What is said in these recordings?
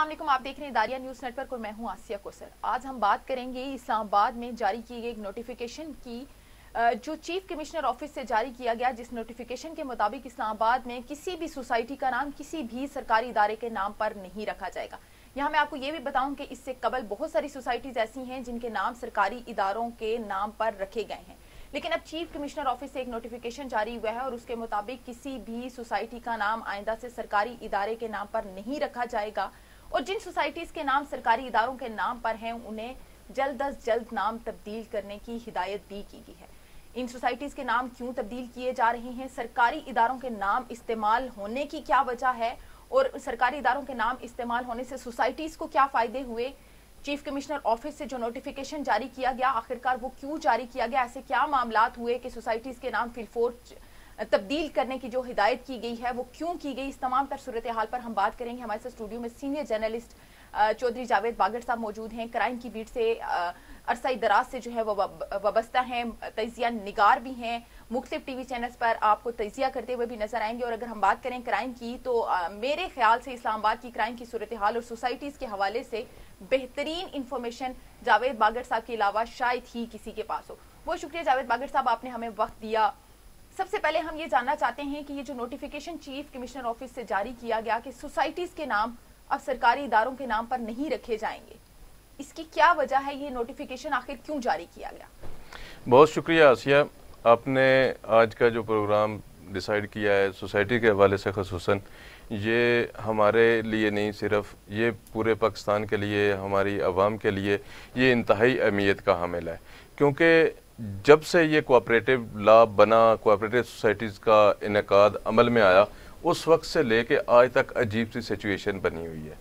असलम आप देख रहे हैं दारिया न्यूज़ नेटवर्क और मैं हूँ आसिया कोसर आज हम बात करेंगे इस्लामाबाद में जारी की गई एक नोटिफिकेशन की जो चीफ कमिश्नर ऑफिस से जारी किया गया जिस नोटिफिकेशन के मुताबिक इस्लामाबाद में किसी भी सोसाइटी का नाम किसी भी सरकारी इदारे के नाम पर नहीं रखा जाएगा यहाँ मैं आपको ये भी बताऊँ कि इससे कबल बहुत सारी सोसाइटीज़ ऐसी हैं जिनके नाम सरकारी इदारों के नाम पर रखे गए हैं लेकिन अब चीफ कमिश्नर ऑफिस से एक नोटिफिकेशन जारी हुआ है और उसके मुताबिक किसी भी सोसाइटी का नाम आइंदा से सरकारी इदारे के नाम पर नहीं रखा जाएगा और जिन सोसाइटीज के नाम सरकारी इदारों के नाम पर हैं उन्हें जल्द अज जल्द नाम तब्दील करने की हिदायत दी की गई है इन सोसाइटीज के नाम क्यों तब्दील किए जा रहे हैं सरकारी इदारों के नाम इस्तेमाल होने की क्या वजह है और सरकारी इदारों के नाम इस्तेमाल होने से सोसाइटीज को क्या फायदे हुए चीफ कमिश्नर ऑफिस से जो नोटिफिकेशन जारी किया गया आखिरकार वो क्यों जारी किया गया ऐसे क्या मामला हुए कि सोसाइटीज के नाम फिलफोर्ट तब्दील करने की जो हिदायत की गई है वो क्यों की गई इस तमाम तर सूरत हाल पर हम बात करेंगे हमारे साथ स्टूडियो में सीनियर जर्नलिस्ट चौधरी जावेद बागड़ साहब मौजूद हैं क्राइम की बीट से अरसाई दराज से जो है वो वाबस्ता हैं तजिया निगार भी हैं मुख्तलिफ टी वी चैनल्स पर आपको तजिया करते हुए भी नजर आएंगे और अगर हम बात करें क्राइम की तो आ, मेरे ख्याल से इस्लामाबाद की क्राइम की सूरत हाल और सोसाइटीज़ के हवाले से बेहतरीन इन्फॉर्मेशन जावेद बागड़ साहब के अलावा शायद ही किसी के पास हो बहुत शुक्रिया जावेद बागड़ साहब आपने हमें वक्त दिया सबसे पहले हम ये जानना चाहते हैं कि ये जो नोटिफिकेशन चीफ कमिश्नर ऑफिस से जारी किया गया कि सोसाइटीज के नाम अब सरकारी इदारों के नाम पर नहीं रखे जाएंगे इसकी क्या वजह है ये नोटिफिकेशन आखिर क्यों जारी किया गया बहुत शुक्रिया आसिया आपने आज का जो प्रोग्राम डिसाइड किया है सोसाइटी के हवाले से खसूस ये हमारे लिए नहीं सिर्फ ये पूरे पाकिस्तान के लिए हमारी आवाम के लिए ये इंतहाई अहमियत का हामिल है क्योंकि जब से ये कोऑपरेटिव लॉ बना कोऑपरेटिव सोसाइटीज़ का इनका अमल में आया उस वक्त से लेके आज तक अजीब सी सिचुएशन बनी हुई है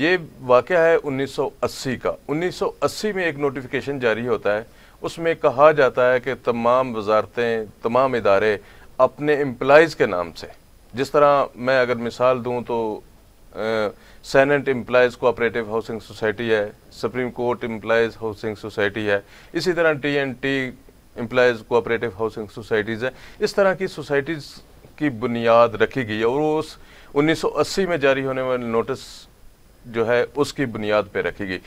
ये वाक़ है 1980 का 1980 में एक नोटिफिकेशन जारी होता है उसमें कहा जाता है कि तमाम वजारतें तमाम इदारे अपने एम्प्लाइज़ के नाम से जिस तरह मैं अगर मिसाल दूँ तो senate employees cooperative housing society है supreme court employees housing society है इसी तरह T and T employees cooperative housing societies है इस तरह की सोसाइटीज़ की बुनियाद रखी गई है और उस 1980 में जारी होने वाले नोटिस जो है उसकी बुनियाद पर रखी गई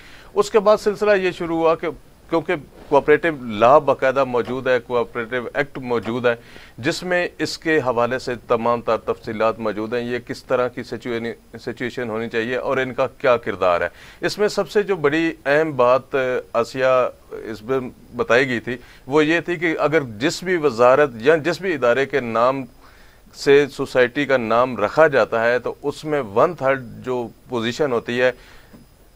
उसके बाद सिलसिला ये शुरू हुआ कि क्योंकि कोऑपरेटिव लॉ बाकायदा मौजूद है कोऑपरेटिव एक्ट मौजूद है जिसमें इसके हवाले से तमाम तर तफसीत मौजूद हैं ये किस तरह की सिचुएशन होनी चाहिए और इनका क्या किरदार है इसमें सबसे जो बड़ी अहम बात आसिया इसमें बताई गई थी वो ये थी कि अगर जिस भी वजारत या जिस भी इदारे के नाम से सोसाइटी का नाम रखा जाता है तो उसमें वन थर्ड जो पोजीशन होती है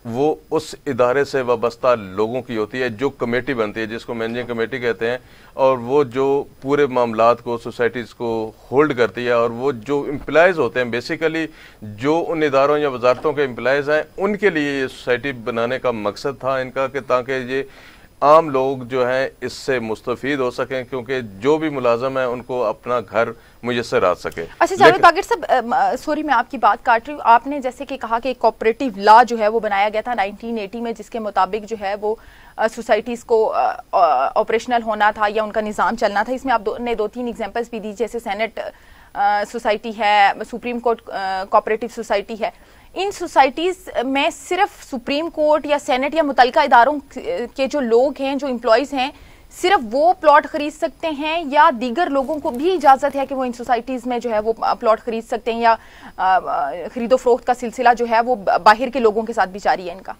वो उस इदारे से वाबस्ता लोगों की होती है जो कमेटी बनती है जिसको मैनेजिंग कमेटी कहते हैं और वो जो पूरे मामला को सोसाइटीज़ को होल्ड करती है और वो जो एम्प्लॉयज़ होते हैं बेसिकली जो उन इदारों या वजारतों के एम्प्लॉयज़ हैं उनके लिए ये सोसाइटी बनाने का मकसद था इनका कि ताकि ये आम लोग जो है इससे मुस्तफ़ हो सकें क्योंकि जो भी मुलाजम है उनको अपना घर मुयसर आ सके अच्छा जावेद बागिर साहब सॉरी मैं आपकी बात काट रही हूँ आपने जैसे कि कहा कि कॉपरेटिव लॉ जो है वो बनाया गया था 1980 में जिसके मुताबिक जो है वो सोसाइटीज़ को ऑपरेशनल होना था या उनका निज़ाम चलना था इसमें आप दो, ने दो तीन एग्जाम्पल्स भी दी जैसे सैनेट सोसाइटी है सुप्रीम कोर्ट कोऑपरेटिव सोसाइटी है इन सोसाइटीज़ में सिर्फ सुप्रीम कोर्ट या सेनेट या मुतल इदारों के जो लोग हैं जो इम्प्लॉयज़ हैं सिर्फ वो प्लॉट खरीद सकते हैं या दीगर लोगों को भी इजाज़त है कि वो इन सोसाइटीज़ में जो है वो प्लॉट खरीद सकते हैं या खरीदो फरोख्त का सिलसिला जो है वो बाहर के लोगों के साथ भी जारी है इनका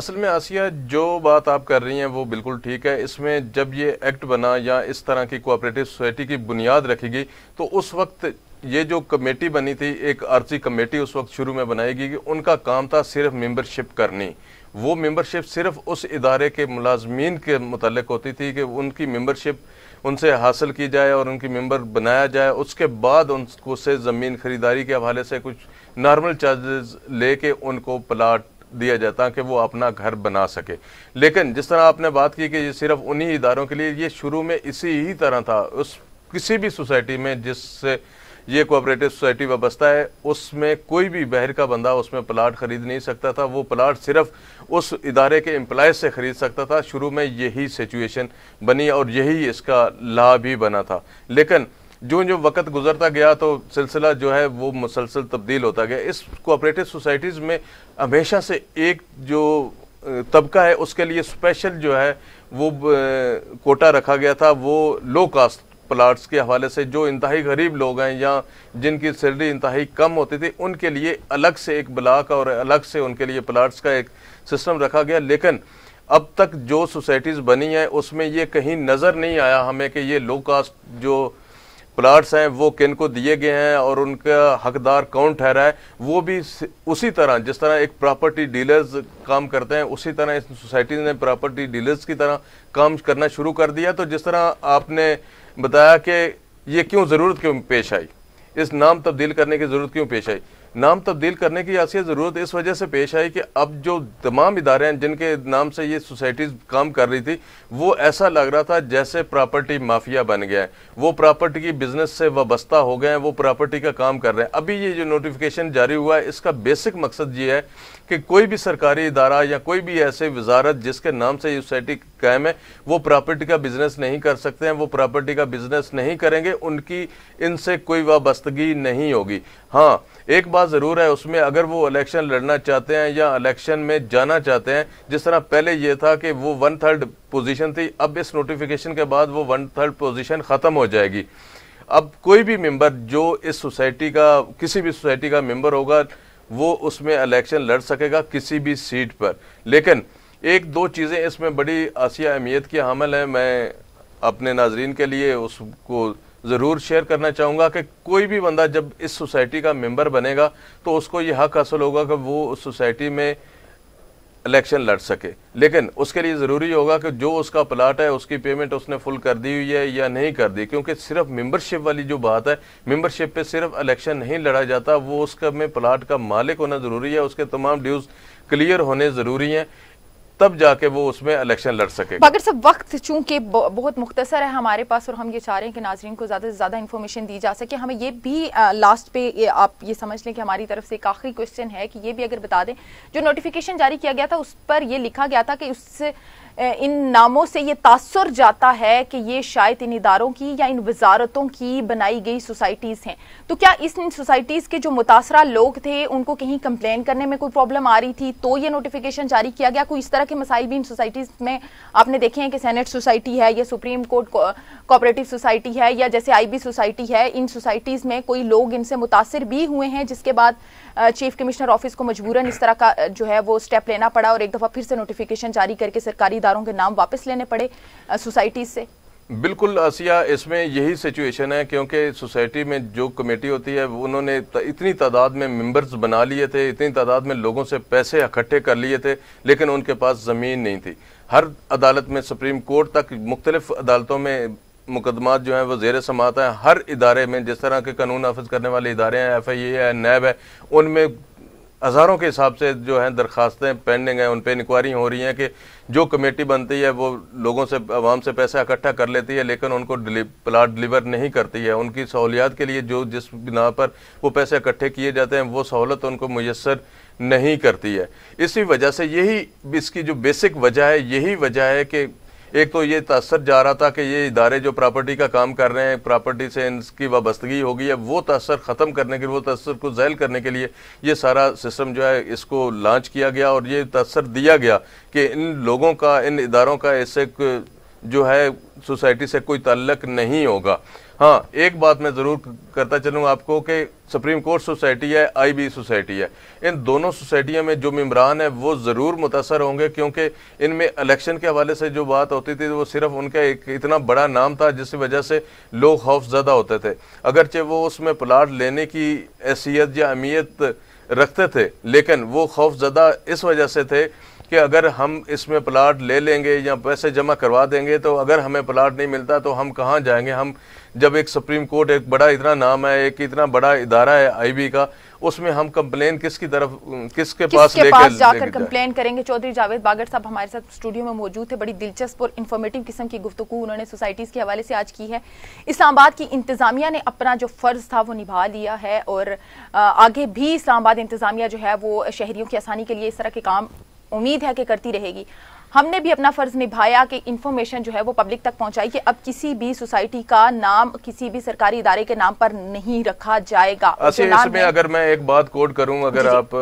असल में आसिया जो बात आप कर रही हैं वो बिल्कुल ठीक है इसमें जब ये एक्ट बना या इस तरह की कोऑपरेटिव सोसाइटी की बुनियाद रखेगी तो उस वक्त ये जो कमेटी बनी थी एक अर्जी कमेटी उस वक्त शुरू में बनाई गई उनका काम था सिर्फ मेंबरशिप करनी वो मेंबरशिप सिर्फ उस इदारे के मुलाजमीन के मतलब होती थी कि उनकी मेंबरशिप उनसे हासिल की जाए और उनकी मेंबर बनाया जाए उसके बाद उनको से ज़मीन ख़रीदारी के हवाले से कुछ नॉर्मल चार्जेस लेके उनको प्लाट दिया जाता कि वो अपना घर बना सके लेकिन जिस तरह आपने बात की कि ये सिर्फ उन्हीं इदारों के लिए ये शुरू में इसी ही तरह था उस किसी भी सोसाइटी में जिससे ये कोऑपरेटिव सोसाइटी का है उसमें कोई भी बहर का बंदा उसमें प्लाट खरीद नहीं सकता था वो प्लाट सिर्फ उस इदारे के एम्प्लाइज से ख़रीद सकता था शुरू में यही सिचुएशन बनी और यही इसका ला भी बना था लेकिन जो जो वक्त गुजरता गया तो सिलसिला जो है वो मुसलसल तब्दील होता गया इस कोऑपरेटिव सोसाइटीज़ में हमेशा से एक जो तबका है उसके लिए स्पेशल जो है वो कोटा रखा गया था वो लो कास्ट प्लाट्स के हवाले से जो इंतहाई गरीब लोग हैं या जिनकी सैलरी इंतहाई कम होती थी उनके लिए अलग से एक ब्लाक और अलग से उनके लिए प्लाट्स का एक सिस्टम रखा गया लेकिन अब तक जो सोसाइटीज़ बनी हैं उसमें ये कहीं नज़र नहीं आया हमें कि ये लो कास्ट जो प्लाट्स हैं वो किन को दिए गए हैं और उनका हकदार कौन ठहरा है वो भी उसी तरह जिस तरह एक प्रॉपर्टी डीलर्स काम करते हैं उसी तरह इस सोसाइटी ने प्रॉपर्टी डीलर्स की तरह काम करना शुरू कर दिया तो जिस तरह आपने बताया कि ये क्यों ज़रूरत क्यों पेश आई इस नाम तब्दील करने की ज़रूरत क्यों पेश आई नाम तब्दील करने की ऐसी ज़रूरत इस वजह से पेश आई कि अब जो तमाम इदारे हैं जिनके नाम से ये सोसाइटीज़ काम कर रही थी वो ऐसा लग रहा था जैसे प्रॉपर्टी माफिया बन गया है वो प्रॉपर्टी की बिज़नेस से वाबस्ता हो गए हैं वो प्रॉपर्टी का काम कर रहे हैं अभी ये जो नोटिफिकेशन जारी हुआ है इसका बेसिक मकसद ये है कि कोई भी सरकारी इदारा या कोई भी ऐसे वजारत जिसके नाम से ये सोसाइटी कायम है वो प्रॉपर्टी का बिज़नेस नहीं कर सकते हैं वो प्रॉपर्टी का बिज़नेस नहीं करेंगे उनकी इनसे कोई वाबस्तगी नहीं होगी हाँ एक बात मौका ज़रूर है उसमें अगर वो इलेक्शन लड़ना चाहते हैं या इलेक्शन में जाना चाहते हैं जिस तरह पहले ये था कि वो वन थर्ड पोजीशन थी अब इस नोटिफिकेशन के बाद वो वन थर्ड पोजीशन ख़त्म हो जाएगी अब कोई भी मेंबर जो इस सोसाइटी का किसी भी सोसाइटी का मेंबर होगा वो उसमें इलेक्शन लड़ सकेगा किसी भी सीट पर लेकिन एक दो चीज़ें इसमें बड़ी आसिया अहमियत की हमल है मैं अपने नाजरीन के लिए उसको ज़रूर शेयर करना चाहूँगा कि कोई भी बंदा जब इस सोसाइटी का मेंबर बनेगा तो उसको ये हक हासिल होगा कि वो उस सोसाइटी में इलेक्शन लड़ सके लेकिन उसके लिए ज़रूरी होगा कि जो उसका प्लाट है उसकी पेमेंट उसने फुल कर दी हुई है या नहीं कर दी क्योंकि सिर्फ मेंबरशिप वाली जो बात है मेंबरशिप पे सिर्फ इलेक्शन नहीं लड़ा जाता वो उसका में प्लाट का मालिक होना ज़रूरी है उसके तमाम ड्यूज़ क्लियर होने ज़रूरी हैं तब जाके वो उसमें इलेक्शन लड़ सके बगर सब वक्त चूंकि बहुत मुख्तसर है हमारे पास और हम ये चाह रहे हैं कि नाजरन को ज़्यादा से ज़्यादा इन्फॉर्मेशन दी जा सके हमें ये भी आ, लास्ट पे ये आप ये समझ लें कि हमारी तरफ से एक आखिरी क्वेश्चन है कि ये भी अगर बता दें जो नोटिफिकेशन जारी किया गया था उस पर यह लिखा गया था कि उससे इन नामों से ये तासर जाता है कि ये शायद इन इदारों की या इन वजारतों की बनाई गई सोसाइटीज़ हैं तो क्या इस सोसाइटीज़ के जो मुतासरा लोग थे उनको कहीं कंप्लेन करने में कोई प्रॉब्लम आ रही थी तो ये नोटिफिकेशन जारी किया गया कोई इस तरह के मसाइल भी इन सोसाइटीज़ में आपने देखे हैं कि सैनट सोसाइटी है या सुप्रीम कोर्ट कोऑपरेटिव सोसाइटी है या जैसे आई सोसाइटी है इन सोसाइटीज़ में कोई लोग इनसे मुतासर भी हुए हैं जिसके बाद चीफ कमिश्नर ऑफिस को मजबूरन इस तरह का जो है वो स्टेप लेना पड़ा और एक दफ़ा फिर से नोटिफिकेशन जारी करके सरकारी इदारों के नाम वापस लेने पड़े सोसाइटीज से बिल्कुल आसिया इसमें यही सिचुएशन है क्योंकि सोसाइटी में जो कमेटी होती है उन्होंने इतनी तादाद में मेंबर्स बना लिए थे इतनी तादाद में लोगों से पैसे इकट्ठे कर लिए थे लेकिन उनके पास ज़मीन नहीं थी हर अदालत में सुप्रीम कोर्ट तक मुख्तलिफ अदालतों में मुकदमात जो हैं वो जेर समात हैं हर इदारे में जिस तरह के कानून नाफज करने वाले इदारे हैं एफ आई ए है नैब है उनमें हज़ारों के हिसाब से जो हैं दरखास्तें पेंडिंग हैं उन पर इंक्वायरी हो रही हैं कि जो कमेटी बनती है वो लोगों से आवाम से पैसा इकट्ठा कर लेती है लेकिन उनको डिली प्लाट डिलीवर नहीं करती है उनकी सहूलियात के लिए जो जिस बिना पर वो पैसे इकट्ठे किए जाते हैं वो सहूलत उनको मैसर नहीं करती है इसी वजह से यही इसकी जो बेसिक वजह है यही वजह है कि एक तो ये तसर जा रहा था कि ये इदारे जो प्रॉपर्टी का काम कर रहे हैं प्रॉपर्टी से इनकी वाबस्तगी हो गई है वो तसर ख़त्म करने के लिए वो तसर को जैल करने के लिए ये सारा सिस्टम जो है इसको लॉन्च किया गया और ये तसर दिया गया कि इन लोगों का इन इदारों का ऐसे जो है सोसाइटी से कोई तल्लक नहीं होगा हाँ एक बात मैं ज़रूर करता चलूँ आपको कि सुप्रीम कोर्ट सोसाइटी है आईबी सोसाइटी है इन दोनों सोसाइटियों में जो मम्बरान है वो ज़रूर मुतासर होंगे क्योंकि इनमें इलेक्शन के हवाले से जो बात होती थी वो सिर्फ उनका एक इतना बड़ा नाम था जिस वजह से लोग खौफ ज़्यादा होते थे अगरचे वो उसमें प्लाट लेने की हैसियत या अहमियत रखते थे लेकिन वो खौफ ज़्यादा इस वजह से थे कि अगर हम इसमें प्लाट ले लेंगे या पैसे जमा करवा देंगे तो अगर हमें प्लाट नहीं मिलता तो हम कहाँ जाएंगे हम जब एक सुप्रीम कोर्ट एक बड़ा इतना नाम है एक इतना बड़ा इदारा है आईबी का उसमें हम कंप्लेन किसकी तरफ किसके किस पास लेके पास जाकर कंप्लेन करेंगे चौधरी जावेद बागर साहब हमारे साथ स्टूडियो में मौजूद थे बड़ी दिलचस्प और इन्फॉर्मेटिव किस्म की गुफ्तु उन्होंने सोसाइटीज के हवाले से आज की है इस्लामाबाद की इंतजामिया ने अपना जो फर्ज था वो निभा लिया है और आगे भी इस्लामाबाद इंतजामिया जो है वो शहरियों की आसानी के लिए इस तरह के काम उम्मीद है कि करती रहेगी हमने भी अपना फर्ज निभाया कि इन्फॉर्मेशन जो है वो पब्लिक तक पहुंचाई कि अब किसी भी सोसाइटी का नाम किसी भी सरकारी इदारे के नाम पर नहीं रखा जाएगा इसमें अगर मैं एक बात कोट करूं अगर जी, आप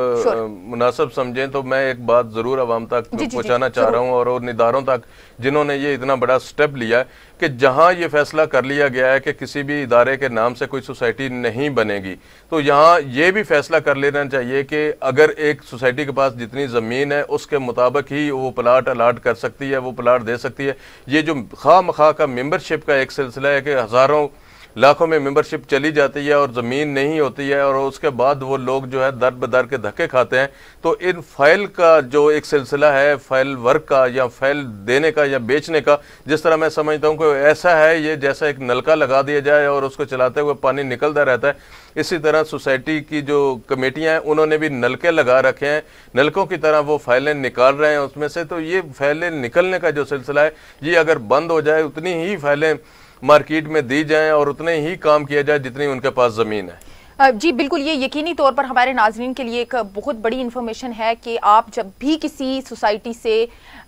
मुनासब समझें तो मैं एक बात जरूर आवाम तक पहुंचाना चाह रहा हूं और उन इदारों तक जिन्होंने ये इतना बड़ा स्टेप लिया कि जहां ये फैसला कर लिया गया है कि किसी भी इदारे के नाम से कोई सोसाइटी नहीं बनेगी तो यहाँ ये भी फैसला कर लेना चाहिए कि अगर एक सोसाइटी के पास जितनी ज़मीन है उसके मुताबिक ही वो प्लाट अलाट कर सकती है वो प्लाट दे सकती है ये जो खा मखा का मेम्बरशिप का एक सिलसिला है कि हज़ारों लाखों में मेंबरशिप चली जाती है और ज़मीन नहीं होती है और उसके बाद वो लोग जो है दर बदर के धक्के खाते हैं तो इन फाइल का जो एक सिलसिला है फाइल वर्क का या फाइल देने का या बेचने का जिस तरह मैं समझता हूँ कि ऐसा है ये जैसा एक नलका लगा दिया जाए और उसको चलाते हुए पानी निकलता रहता है इसी तरह सोसाइटी की जो कमेटियाँ हैं उन्होंने भी नलके लगा रखे हैं नलकों की तरह वो फाइलें निकाल रहे हैं उसमें से तो ये फाइलें निकलने का जो सिलसिला है ये अगर बंद हो जाए उतनी ही फाइलें मार्केट में दी जाए और उतने ही काम किया जाए जितनी उनके पास ज़मीन है जी बिल्कुल ये यकीनी तौर पर हमारे नाजरन के लिए एक बहुत बड़ी इन्फॉर्मेशन है कि आप जब भी किसी सोसाइटी से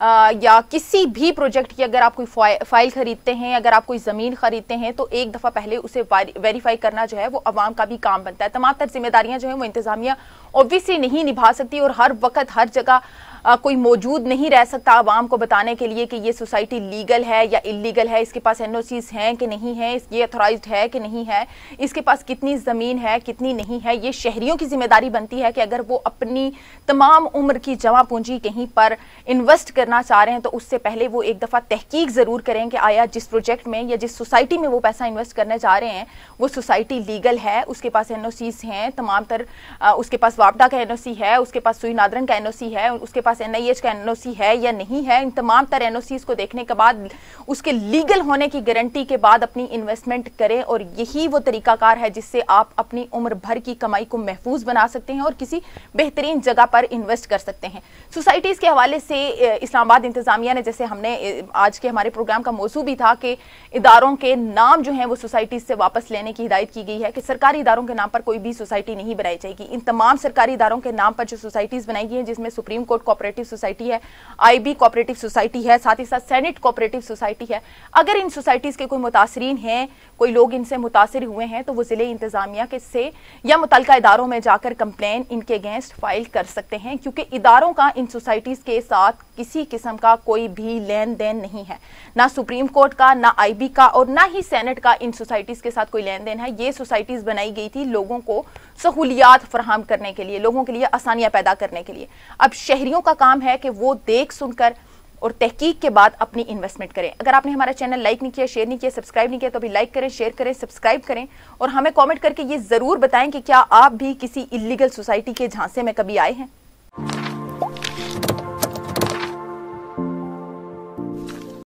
आ, या किसी भी प्रोजेक्ट की अगर आप कोई फाइल ख़रीदते हैं अगर आप कोई ज़मीन ख़रीदते हैं तो एक दफ़ा पहले उसे वेरीफाई करना जो है वो आवाम का भी काम बनता है तमाम तर जिम्मेदारियाँ जो हैं वो इंतज़ामिया ओबियसली नहीं निभा सकती और हर वक्त हर जगह आ, कोई मौजूद नहीं रह सकता आवाम को बताने के लिए कि ये सोसाइटी लीगल है या इलीगल है इसके पास एन हैं कि नहीं है ये अथोराइज है कि नहीं है इसके पास कितनी ज़मीन है कितनी नहीं है ये शहरीों की जिम्मेदारी बनती है कि अगर वो अपनी तमाम उम्र की जमा पूंजी कहीं पर इन्वेस्ट करना चाह रहे हैं तो उससे पहले वो एक दफ़ा तहकीक ज़रूर करें कि आया जिस प्रोजेक्ट में या जिस सोसाइटी में वो पैसा इन्वेस्ट करने जा रहे हैं वो सोसाइटी लीगल है उसके पास एन हैं तमाम तर उसके पास वापडा का एन है उसके पास सुई नादरन का एन है उसके पास पास एनआईएच का एनओसी है या नहीं है इन तमाम तर एनओसीज को देखने के बाद उसके लीगल होने की गारंटी के बाद अपनी इन्वेस्टमेंट करें और यही वो तरीकाकार है जिससे आप अपनी उम्र भर की कमाई को महफूज बना सकते हैं और किसी बेहतरीन जगह पर इन्वेस्ट कर सकते हैं सोसाइटीज़ के हवाले से इस्लामाबाद इंतजामिया ने जैसे हमने आज के हमारे प्रोग्राम का मौसू भी था कि इदारों के नाम जो हैं वो सोसाइटीज़ से वापस लेने की हिदायत की गई है कि सरकारी इदारों के नाम पर कोई भी सोसाइटी नहीं बनाई जाएगी इन तमाम सरकारी इदारों के नाम पर जो सोसाइटीज़ बनाई गई हैं जिसमें सुप्रीम कोर्ट को कोऑपरेटिव सोसाइटी है आईबी कोऑपरेटिव सोसाइटी है साथ ही साथ सेनेट कोऑपरेटिव सोसाइटी है अगर इन सोसाइटीज़ के कोई मुतासरीन हैं कोई लोग इनसे मुतासर हुए हैं तो वो ज़िले इंतज़ामिया के से या मुतल इदारों में जाकर कंप्लेन इनके अगेंस्ट फाइल कर सकते हैं क्योंकि इदारों का इन सोसाइटीज़ के साथ किसी किस्म का कोई भी लेन देन नहीं है ना सुप्रीम कोर्ट का ना आईबी का और ना ही सेनेट का इन सोसाइटीज़ के साथ कोई लेन देन है ये सोसाइटीज़ बनाई गई थी लोगों को सहूलियात फराहम करने के लिए लोगों के लिए आसानियां पैदा करने के लिए अब शहरियों का काम है कि वो देख सुनकर और तहकीक के बाद अपनी इन्वेस्टमेंट करें अगर आपने हमारा चैनल लाइक नहीं किया शेयर नहीं किया सब्सक्राइब नहीं किया तो अभी लाइक करें शेयर करें सब्सक्राइब करें और हमें कमेंट करके ये ज़रूर बताएं कि क्या आप भी किसी इलीगल सोसाइटी के झांसे में कभी आए हैं